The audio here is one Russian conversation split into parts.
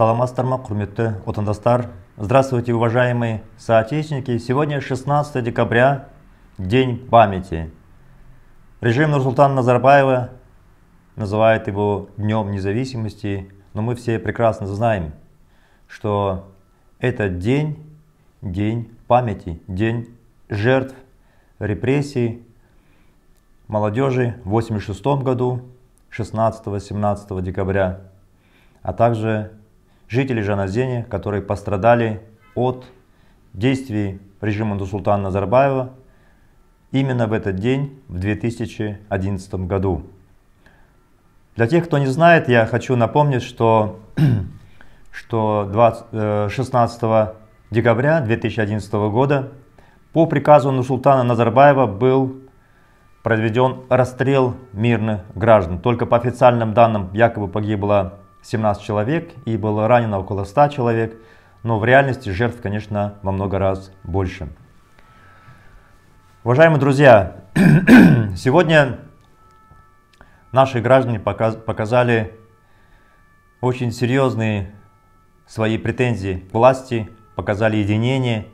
Салам Саламастарма, Курмитты, Утандастар. Здравствуйте, уважаемые соотечественники. Сегодня 16 декабря, День памяти. Режим Нурсултана Назарбаева называет его Днем независимости, но мы все прекрасно знаем, что этот день, день памяти, день жертв репрессий молодежи в 1986 году, 16-17 декабря, а также жители Жаназени, которые пострадали от действий режима Дусултана Назарбаева именно в этот день, в 2011 году. Для тех, кто не знает, я хочу напомнить, что, что 20, 16 э, декабря 2011 года по приказу Нурсултана Назарбаева был проведен расстрел мирных граждан. Только по официальным данным якобы погибло 17 человек и было ранено около 100 человек, но в реальности жертв, конечно, во много раз больше. Уважаемые друзья, сегодня наши граждане показали очень серьезные свои претензии к власти, показали единение.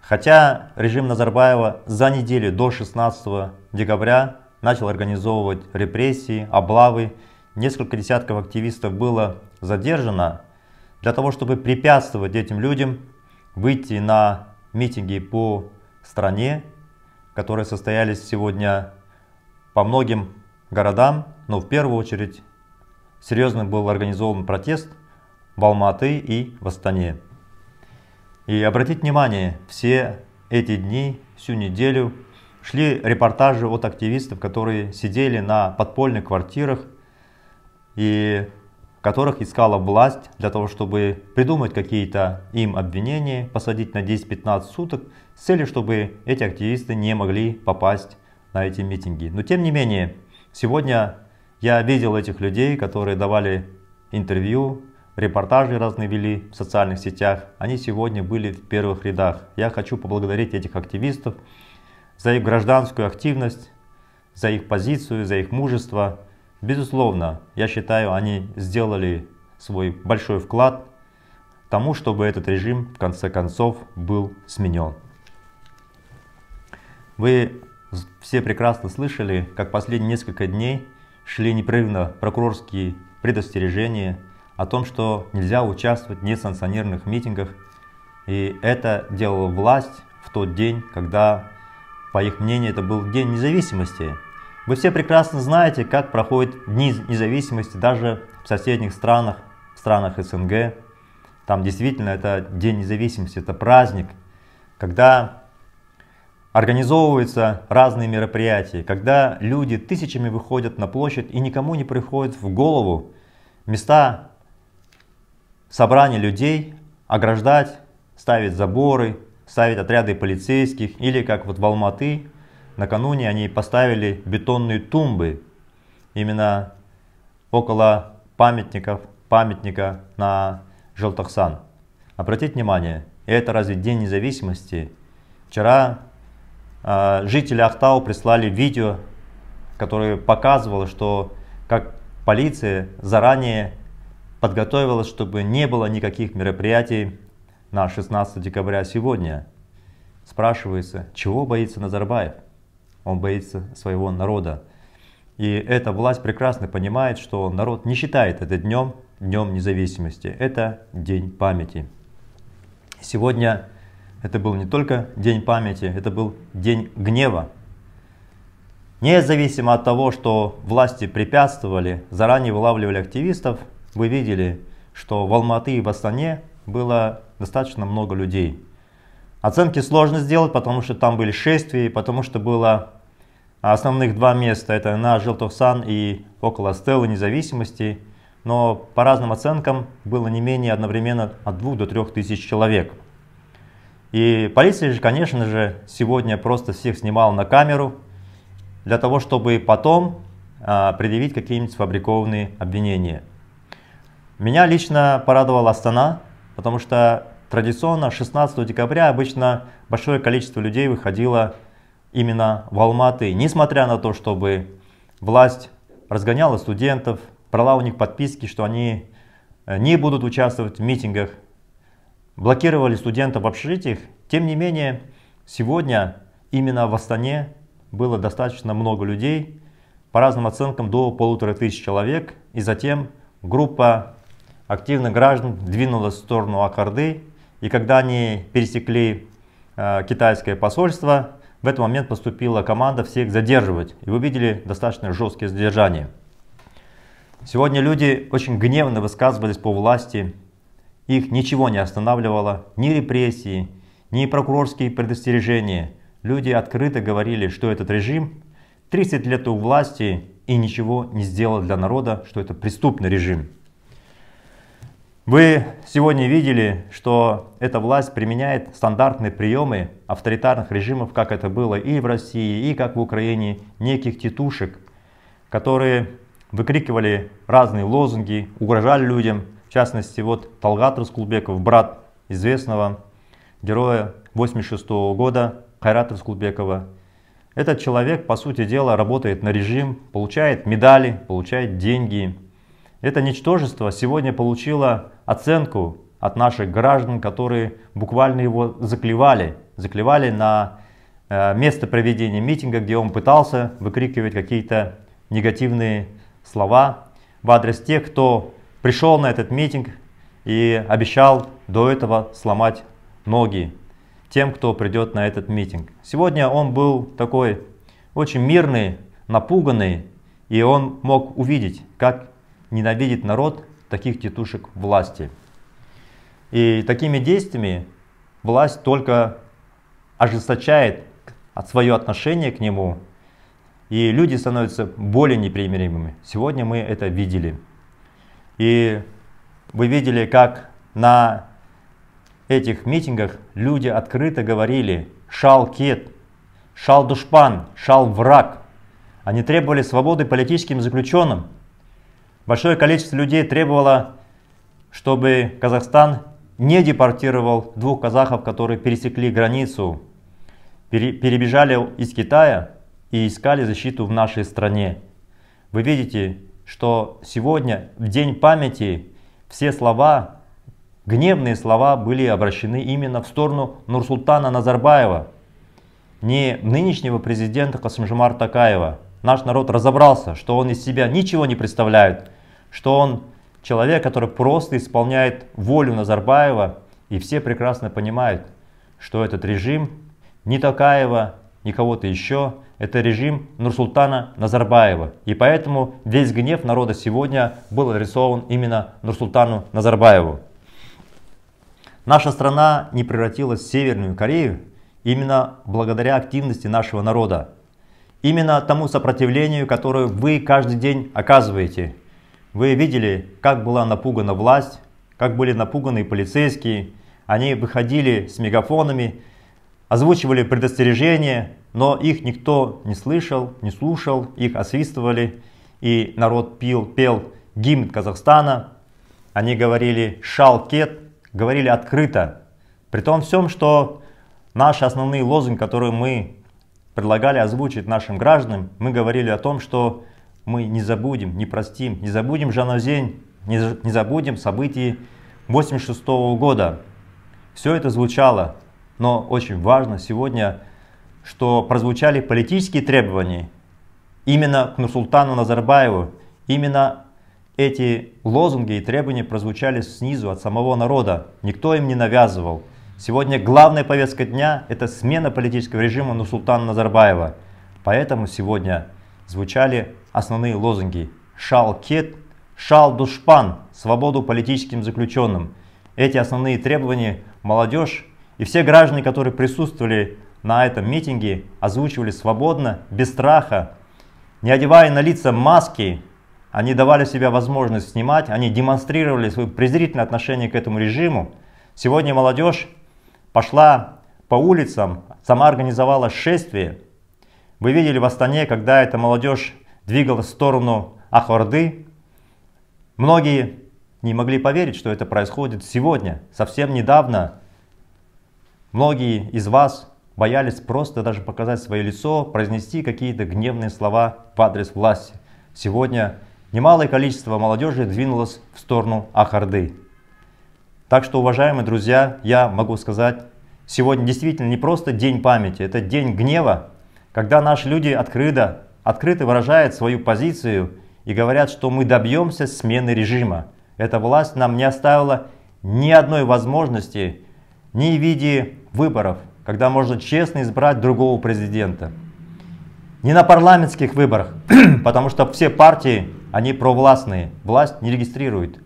Хотя режим Назарбаева за неделю до 16 декабря начал организовывать репрессии, облавы несколько десятков активистов было задержано для того, чтобы препятствовать этим людям выйти на митинги по стране, которые состоялись сегодня по многим городам, но в первую очередь серьезно был организован протест в Алматы и в Астане. И обратите внимание, все эти дни, всю неделю шли репортажи от активистов, которые сидели на подпольных квартирах и которых искала власть для того, чтобы придумать какие-то им обвинения, посадить на 10-15 суток с целью, чтобы эти активисты не могли попасть на эти митинги. Но тем не менее, сегодня я видел этих людей, которые давали интервью, репортажи разные вели в социальных сетях. Они сегодня были в первых рядах. Я хочу поблагодарить этих активистов за их гражданскую активность, за их позицию, за их мужество. Безусловно, я считаю, они сделали свой большой вклад к тому, чтобы этот режим в конце концов был сменен. Вы все прекрасно слышали, как последние несколько дней шли непрерывно прокурорские предостережения о том, что нельзя участвовать в несанкционированных митингах. И это делала власть в тот день, когда, по их мнению, это был День независимости – вы все прекрасно знаете, как проходят дни независимости даже в соседних странах, в странах СНГ. Там действительно это День независимости, это праздник, когда организовываются разные мероприятия, когда люди тысячами выходят на площадь и никому не приходит в голову места собрания людей ограждать, ставить заборы, ставить отряды полицейских или как вот в Алматы накануне они поставили бетонные тумбы именно около памятников, памятника на Желтахсан. Обратите внимание, это разве День независимости? Вчера э, жители Ахтау прислали видео, которое показывало, что как полиция заранее подготовилась, чтобы не было никаких мероприятий на 16 декабря сегодня. Спрашивается, чего боится Назарбаев? он боится своего народа. И эта власть прекрасно понимает, что народ не считает это днем, днем независимости. Это день памяти. Сегодня это был не только день памяти, это был день гнева. Независимо от того, что власти препятствовали, заранее вылавливали активистов, вы видели, что в Алматы и в Астане было достаточно много людей. Оценки сложно сделать, потому что там были шествия, потому что было а основных два места это на Желтовсан и около Стеллы независимости. Но по разным оценкам было не менее одновременно от двух до трех тысяч человек. И полиция же, конечно же, сегодня просто всех снимала на камеру для того, чтобы потом а, предъявить какие-нибудь сфабрикованные обвинения. Меня лично порадовала Астана, потому что традиционно 16 декабря обычно большое количество людей выходило именно в Алматы, несмотря на то, чтобы власть разгоняла студентов, брала у них подписки, что они э, не будут участвовать в митингах, блокировали студентов в общежитиях. Тем не менее, сегодня именно в Астане было достаточно много людей, по разным оценкам до полутора тысяч человек, и затем группа активных граждан двинулась в сторону Акарды, и когда они пересекли э, китайское посольство, в этот момент поступила команда всех задерживать, и вы видели достаточно жесткие задержания. Сегодня люди очень гневно высказывались по власти, их ничего не останавливало, ни репрессии, ни прокурорские предостережения. Люди открыто говорили, что этот режим 30 лет у власти и ничего не сделал для народа, что это преступный режим. Вы сегодня видели, что эта власть применяет стандартные приемы авторитарных режимов, как это было и в России, и как в Украине, неких тетушек, которые выкрикивали разные лозунги, угрожали людям. В частности, вот Талгат Раскулбеков, брат известного героя 86 года Хайрата Раскулбекова. Этот человек, по сути дела, работает на режим, получает медали, получает деньги, это ничтожество сегодня получило оценку от наших граждан, которые буквально его заклевали, заклевали на э, место проведения митинга, где он пытался выкрикивать какие-то негативные слова в адрес тех, кто пришел на этот митинг и обещал до этого сломать ноги тем, кто придет на этот митинг. Сегодня он был такой очень мирный, напуганный, и он мог увидеть, как ненавидит народ таких тетушек власти. И такими действиями власть только ожесточает свое отношение к нему, и люди становятся более непримиримыми. Сегодня мы это видели. И вы видели, как на этих митингах люди открыто говорили «шал кет», «шал душпан», «шал враг». Они требовали свободы политическим заключенным – Большое количество людей требовало, чтобы Казахстан не депортировал двух казахов, которые пересекли границу, перебежали из Китая и искали защиту в нашей стране. Вы видите, что сегодня, в День памяти, все слова, гневные слова были обращены именно в сторону Нурсултана Назарбаева, не нынешнего президента Касымжимар Такаева. Наш народ разобрался, что он из себя ничего не представляет, что он человек, который просто исполняет волю Назарбаева, и все прекрасно понимают, что этот режим не Токаева, ни кого-то еще, это режим Нурсултана Назарбаева. И поэтому весь гнев народа сегодня был адресован именно Нурсултану Назарбаеву. Наша страна не превратилась в Северную Корею именно благодаря активности нашего народа. Именно тому сопротивлению, которое вы каждый день оказываете – вы видели, как была напугана власть, как были напуганы полицейские. Они выходили с мегафонами, озвучивали предостережения, но их никто не слышал, не слушал, их освистывали, и народ пил, пел гимн Казахстана. Они говорили «шалкет», говорили открыто. При том всем, что наши основные лозунги, которые мы предлагали озвучить нашим гражданам, мы говорили о том, что мы не забудем, не простим, не забудем Жанозень, не, не забудем событий 86 -го года. Все это звучало, но очень важно сегодня, что прозвучали политические требования именно к Нурсултану Назарбаеву. Именно эти лозунги и требования прозвучали снизу, от самого народа. Никто им не навязывал. Сегодня главная повестка дня – это смена политического режима Нурсултана Назарбаева. Поэтому сегодня звучали основные лозунги «Шал Кет», «Шал Душпан», «Свободу политическим заключенным». Эти основные требования молодежь и все граждане, которые присутствовали на этом митинге, озвучивали свободно, без страха, не одевая на лица маски, они давали себе возможность снимать, они демонстрировали свое презрительное отношение к этому режиму. Сегодня молодежь пошла по улицам, сама организовала шествие. Вы видели в Астане, когда эта молодежь двигалась в сторону Ахварды. Многие не могли поверить, что это происходит сегодня. Совсем недавно многие из вас боялись просто даже показать свое лицо, произнести какие-то гневные слова в адрес власти. Сегодня немалое количество молодежи двинулось в сторону Ахарды. Так что, уважаемые друзья, я могу сказать, сегодня действительно не просто день памяти, это день гнева, когда наши люди открыто открыто выражают свою позицию и говорят, что мы добьемся смены режима. Эта власть нам не оставила ни одной возможности, ни в виде выборов, когда можно честно избрать другого президента. Не на парламентских выборах, потому что все партии, они провластные. Власть не регистрирует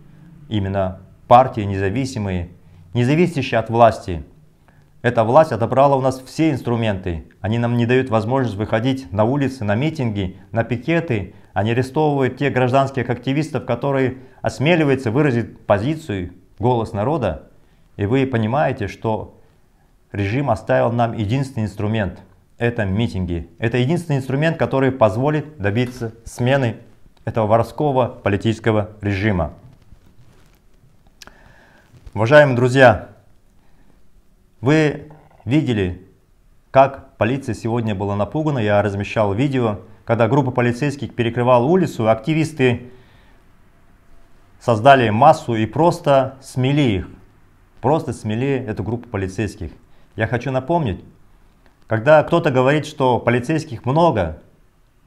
именно партии независимые, независящие от власти – эта власть отобрала у нас все инструменты. Они нам не дают возможность выходить на улицы, на митинги, на пикеты. Они арестовывают тех гражданских активистов, которые осмеливаются выразить позицию, голос народа. И вы понимаете, что режим оставил нам единственный инструмент – это митинги. Это единственный инструмент, который позволит добиться смены этого воровского политического режима. Уважаемые друзья, вы видели, как полиция сегодня была напугана. Я размещал видео, когда группа полицейских перекрывала улицу, активисты создали массу и просто смели их. Просто смели эту группу полицейских. Я хочу напомнить, когда кто-то говорит, что полицейских много,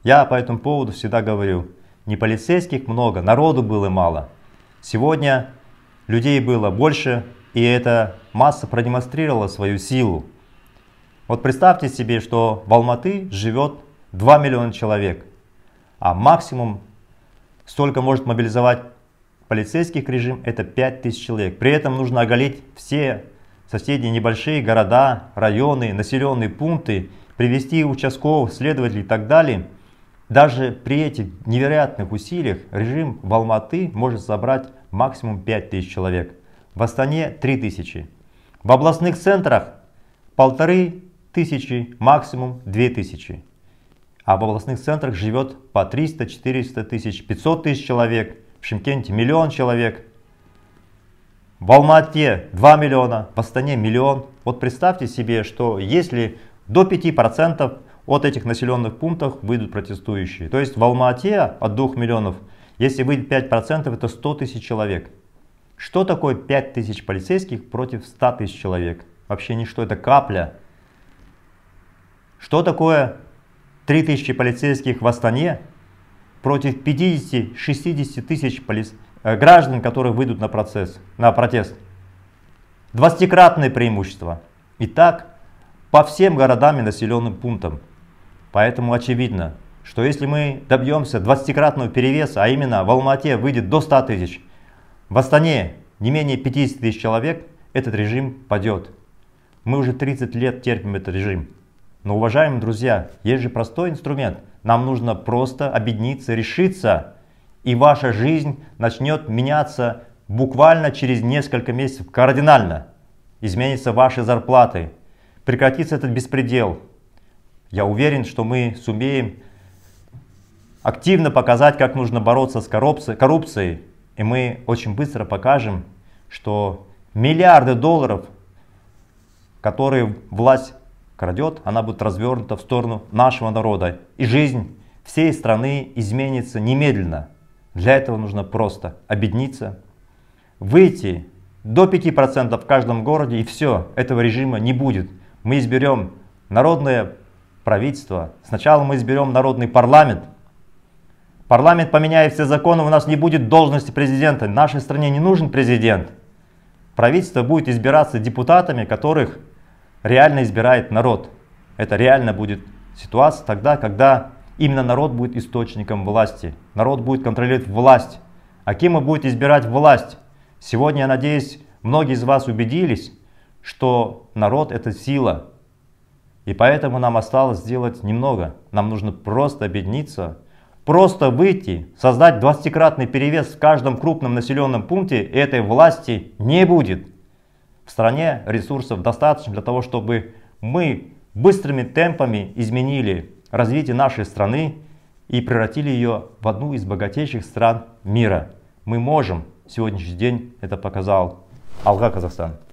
я по этому поводу всегда говорю, не полицейских много, народу было мало. Сегодня людей было больше, и это масса продемонстрировала свою силу. Вот представьте себе, что в Алматы живет 2 миллиона человек, а максимум столько может мобилизовать полицейских режим это тысяч человек. При этом нужно оголить все соседние небольшие города, районы, населенные пункты, привести участковых, следователей и так далее. Даже при этих невероятных усилиях режим в Алматы может собрать максимум тысяч человек. В Астане тысячи. В областных центрах полторы тысячи, максимум две тысячи. А в областных центрах живет по 300-400 тысяч, 500 тысяч человек. В Шимкенте миллион человек. В Алмате 2 миллиона, в Астане миллион. Вот представьте себе, что если до 5% от этих населенных пунктов выйдут протестующие. То есть в Алмате от 2 миллионов, если выйдет 5%, это 100 тысяч человек. Что такое 5000 полицейских против 100 тысяч человек? Вообще ничто, это капля. Что такое 3000 полицейских в Астане против 50-60 тысяч полис... Э, граждан, которые выйдут на, процесс, на протест? Двадцатикратное преимущество. И так по всем городам и населенным пунктам. Поэтому очевидно, что если мы добьемся 20-кратного перевеса, а именно в Алмате выйдет до 100 тысяч, в Астане не менее 50 тысяч человек этот режим падет. Мы уже 30 лет терпим этот режим. Но, уважаемые друзья, есть же простой инструмент. Нам нужно просто объединиться, решиться, и ваша жизнь начнет меняться буквально через несколько месяцев кардинально. Изменятся ваши зарплаты, прекратится этот беспредел. Я уверен, что мы сумеем активно показать, как нужно бороться с коррупцией, коррупцией и мы очень быстро покажем, что миллиарды долларов, которые власть крадет, она будет развернута в сторону нашего народа. И жизнь всей страны изменится немедленно. Для этого нужно просто объединиться, выйти до 5% в каждом городе и все, этого режима не будет. Мы изберем народное правительство, сначала мы изберем народный парламент, Парламент поменяет все законы, у нас не будет должности президента. Нашей стране не нужен президент. Правительство будет избираться депутатами, которых реально избирает народ. Это реально будет ситуация тогда, когда именно народ будет источником власти. Народ будет контролировать власть. А Акимы будет избирать власть. Сегодня, я надеюсь, многие из вас убедились, что народ это сила. И поэтому нам осталось сделать немного. Нам нужно просто объединиться Просто выйти, создать 20-кратный перевес в каждом крупном населенном пункте этой власти не будет. В стране ресурсов достаточно для того, чтобы мы быстрыми темпами изменили развитие нашей страны и превратили ее в одну из богатейших стран мира. Мы можем. Сегодняшний день это показал Алга Казахстан.